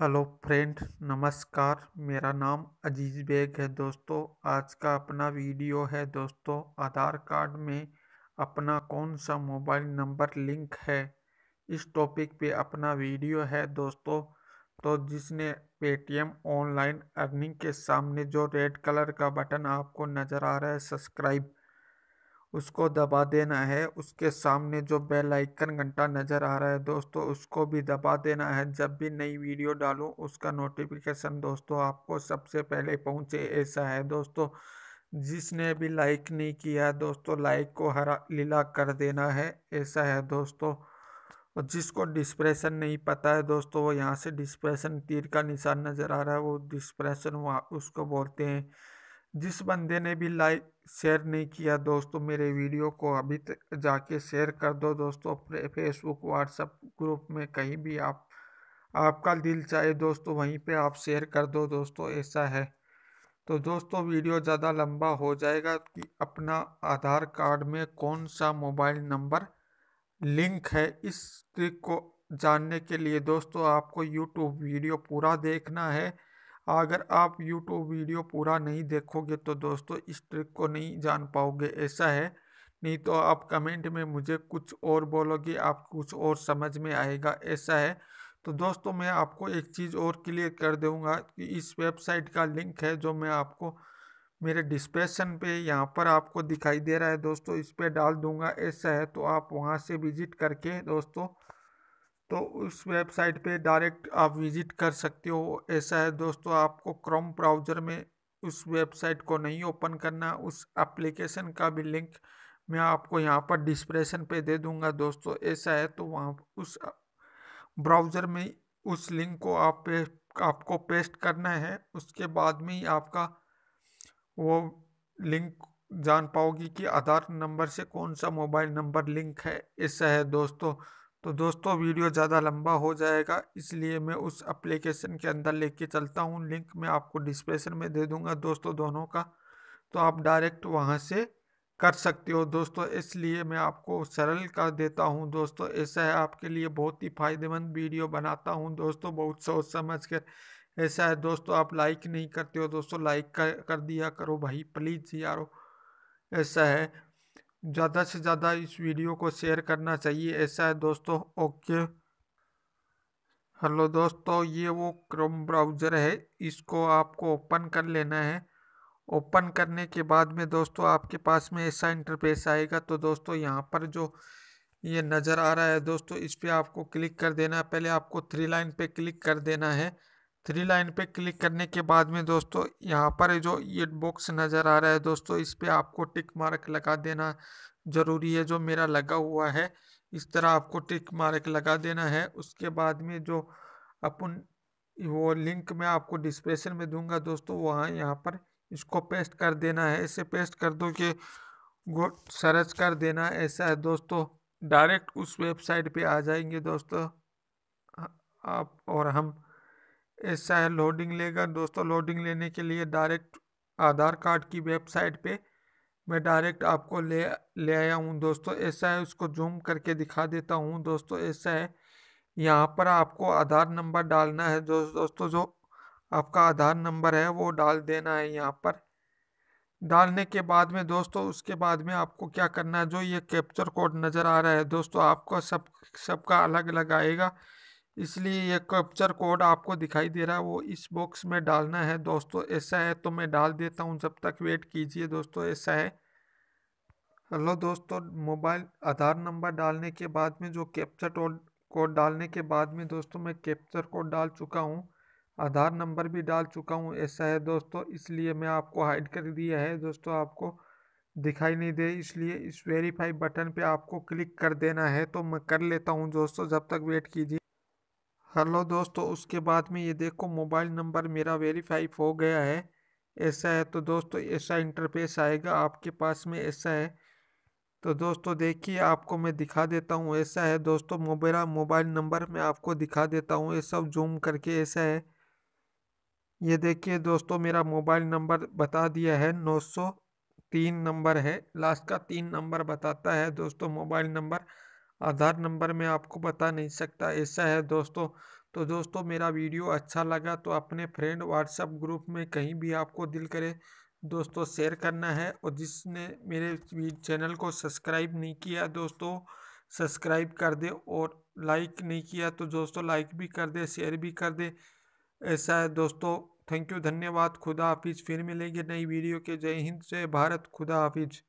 hello friend नमस्कार मेरा नाम अजीज़ बेग है दोस्तों आज का अपना वीडियो है दोस्तों आधार कार्ड में अपना कौन सा मोबाइल नंबर लिंक है इस टॉपिक पे अपना वीडियो है दोस्तों तो जिसने पेटीएम ऑनलाइन अर्निंग के सामने जो रेड कलर का बटन आपको नज़र आ रहा है सब्सक्राइब उसको दबा देना है उसके सामने जो बेल आइकन घंटा नज़र आ रहा है दोस्तों उसको भी दबा देना है जब भी नई वीडियो डालूँ उसका नोटिफिकेशन दोस्तों आपको सबसे पहले पहुँचे ऐसा है दोस्तों जिसने भी लाइक नहीं किया है दोस्तों लाइक को हरा लीला कर देना है ऐसा है दोस्तों और जिसको डिस्प्रेशन नहीं पता है दोस्तों वो यहाँ से डिस्प्रेशन तीर का निशान नज़र आ रहा है वो डिस्प्रेशन वहाँ उसको बोलते हैं जिस बंदे ने भी लाइक शेयर नहीं किया दोस्तों मेरे वीडियो को अभी तक जाके शेयर कर दो दोस्तों अपने फेसबुक व्हाट्सअप ग्रुप में कहीं भी आप आपका दिल चाहे दोस्तों वहीं पे आप शेयर कर दो दोस्तों ऐसा है तो दोस्तों वीडियो ज़्यादा लंबा हो जाएगा कि अपना आधार कार्ड में कौन सा मोबाइल नंबर लिंक है इस ट्रिक को जानने के लिए दोस्तों आपको यूट्यूब वीडियो पूरा देखना है अगर आप यूट्यूब वीडियो पूरा नहीं देखोगे तो दोस्तों इस ट्रिक को नहीं जान पाओगे ऐसा है नहीं तो आप कमेंट में मुझे कुछ और बोलोगे आप कुछ और समझ में आएगा ऐसा है तो दोस्तों मैं आपको एक चीज़ और क्लियर कर दूंगा कि इस वेबसाइट का लिंक है जो मैं आपको मेरे डिस्क्रिप्शन पे यहाँ पर आपको दिखाई दे रहा है दोस्तों इस पर डाल दूंगा ऐसा है तो आप वहाँ से विजिट करके दोस्तों तो उस वेबसाइट पे डायरेक्ट आप विज़िट कर सकते हो ऐसा है दोस्तों आपको क्रोम ब्राउज़र में उस वेबसाइट को नहीं ओपन करना उस एप्लीकेशन का भी लिंक मैं आपको यहाँ पर डिस्प्रेशन पे दे दूँगा दोस्तों ऐसा है तो वहाँ उस ब्राउज़र में उस लिंक को आप पे आपको पेस्ट करना है उसके बाद में ही आपका वो लिंक जान पाओगी कि आधार नंबर से कौन सा मोबाइल नंबर लिंक है ऐसा है दोस्तों तो दोस्तों वीडियो ज़्यादा लंबा हो जाएगा इसलिए मैं उस एप्लीकेशन के अंदर लेके चलता हूँ लिंक मैं आपको डिस्क्रिप्शन में दे दूँगा दोस्तों दोनों का तो आप डायरेक्ट वहाँ से कर सकते हो दोस्तों इसलिए मैं आपको सरल कर देता हूँ दोस्तों ऐसा है आपके लिए बहुत ही फ़ायदेमंद वीडियो बनाता हूँ दोस्तों बहुत सोच समझ कर ऐसा है दोस्तों आप लाइक नहीं करते हो दोस्तों लाइक कर, कर दिया करो भाई प्लीज़ यारो ऐसा है ज़्यादा से ज़्यादा इस वीडियो को शेयर करना चाहिए ऐसा है दोस्तों ओके हेलो दोस्तों ये वो क्रोम ब्राउज़र है इसको आपको ओपन कर लेना है ओपन करने के बाद में दोस्तों आपके पास में ऐसा इंटरफेस आएगा तो दोस्तों यहाँ पर जो ये नज़र आ रहा है दोस्तों इस पर आपको क्लिक कर देना है पहले आपको थ्री लाइन पे क्लिक कर देना है थ्री लाइन पे क्लिक करने के बाद में दोस्तों यहाँ पर जो ये बॉक्स नज़र आ रहा है दोस्तों इस पर आपको टिक मार्क लगा देना ज़रूरी है जो मेरा लगा हुआ है इस तरह आपको टिक मार्क लगा देना है उसके बाद में जो अपन वो लिंक मैं आपको डिस्क्रिप्शन में दूंगा दोस्तों वहाँ यहाँ पर इसको पेस्ट कर देना है ऐसे पेस्ट कर दो कि सर्च कर देना ऐसा है दोस्तों डायरेक्ट उस वेबसाइट पे आ जाएंगे दोस्तों आप और हम ऐसा है लोडिंग लेगा दोस्तों लोडिंग लेने के लिए डायरेक्ट आधार कार्ड की वेबसाइट पे मैं डायरेक्ट आपको ले ले आया हूँ दोस्तों ऐसा है उसको जूम करके दिखा देता हूँ दोस्तों ऐसा है यहाँ पर आपको आधार नंबर डालना है जो दोस्तों जो आपका आधार नंबर है वो डाल देना है यहाँ पर डालने के बाद में दोस्तों उसके बाद में आपको क्या करना है जो ये कैप्चर कोड नज़र आ रहा है दोस्तों आपको सब सबका अलग अलग आएगा इसलिए ये कैप्चर कोड आपको दिखाई दे रहा है वो इस बॉक्स में डालना है दोस्तों ऐसा है तो मैं डाल देता हूँ जब तक वेट कीजिए दोस्तों ऐसा है हेलो दोस्तों मोबाइल आधार नंबर डालने के बाद में जो कैप्चर कोड डालने के बाद में दोस्तों मैं कैप्चर कोड डाल चुका हूँ आधार नंबर भी डाल चुका हूँ ऐसा है दोस्तों इसलिए मैं आपको हाइड कर दिया है दोस्तों आपको दिखाई नहीं दे इसलिए इस वेरीफाई बटन पे आपको क्लिक कर देना है तो मैं कर लेता हूँ दोस्तों जब तक वेट कीजिए हेलो दोस्तों उसके बाद में ये देखो मोबाइल नंबर मेरा वेरीफाई हो गया है ऐसा है तो दोस्तों ऐसा इंटरफेस आएगा आपके पास में ऐसा है तो दोस्तों देखिए आपको मैं दिखा देता हूँ ऐसा है दोस्तों मेरा मोबाइल नंबर मैं आपको दिखा देता हूँ ये सब जूम करके ऐसा है ये देखिए दोस्तों मेरा मोबाइल नंबर बता दिया है नौ सौ तीन नंबर है लास्ट का तीन नंबर बताता है दोस्तों मोबाइल नंबर आधार नंबर मैं आपको बता नहीं सकता ऐसा है दोस्तों तो दोस्तों मेरा वीडियो अच्छा लगा तो अपने फ्रेंड व्हाट्सएप ग्रुप में कहीं भी आपको दिल करे दोस्तों शेयर करना है और जिसने मेरे चैनल को सब्सक्राइब नहीं किया दोस्तों सब्सक्राइब कर दे और लाइक नहीं किया तो दोस्तों लाइक भी कर दे शेयर भी कर दे ऐसा है दोस्तों थैंक यू धन्यवाद खुदा हाफिज़ फिर मिलेंगे नई वीडियो के जय हिंद जय भारत खुदा हाफिज़